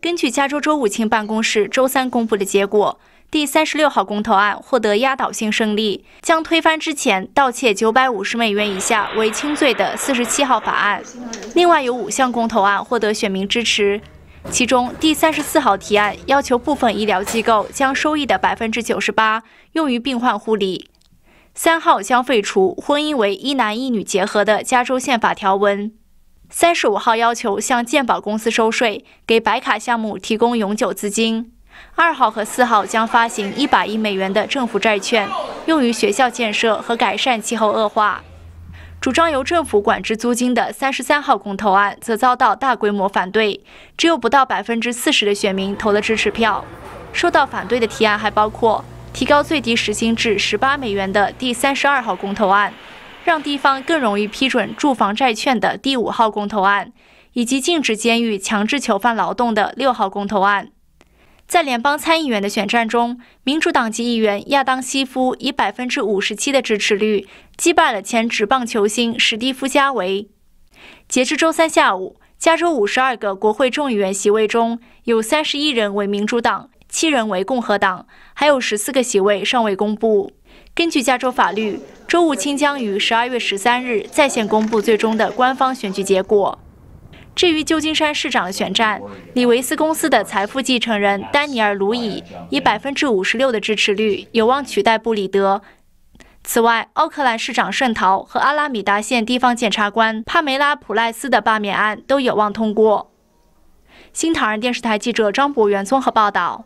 根据加州州务卿办公室周三公布的结果，第三十六号公投案获得压倒性胜利，将推翻之前盗窃九百五十美元以下为轻罪的四十七号法案。另外有五项公投案获得选民支持，其中第三十四号提案要求部分医疗机构将收益的百分之九十八用于病患护理。三号将废除婚姻为一男一女结合的加州宪法条文。三十五号要求向鉴宝公司收税，给白卡项目提供永久资金。二号和四号将发行一百亿美元的政府债券，用于学校建设和改善气候恶化。主张由政府管制租金的三十三号公投案则遭到大规模反对，只有不到百分之四十的选民投了支持票。受到反对的提案还包括提高最低时薪至十八美元的第三十二号公投案。让地方更容易批准住房债券的第五号公投案，以及禁止监狱强制囚犯劳动的六号公投案。在联邦参议员的选战中，民主党籍议员亚当西夫以百分之五十七的支持率击败了前职棒球星史蒂夫加维。截至周三下午，加州五十二个国会众议员席位中有三十一人为民主党，七人为共和党，还有十四个席位尚未公布。根据加州法律。周务清将于十二月十三日在线公布最终的官方选举结果。至于旧金山市长的选战，李维斯公司的财富继承人丹尼尔·卢伊以百分之五十六的支持率，有望取代布里德。此外，奥克兰市长圣陶和阿拉米达县地方检察官帕梅拉·普赖斯的罢免案都有望通过。新唐人电视台记者张博元综合报道。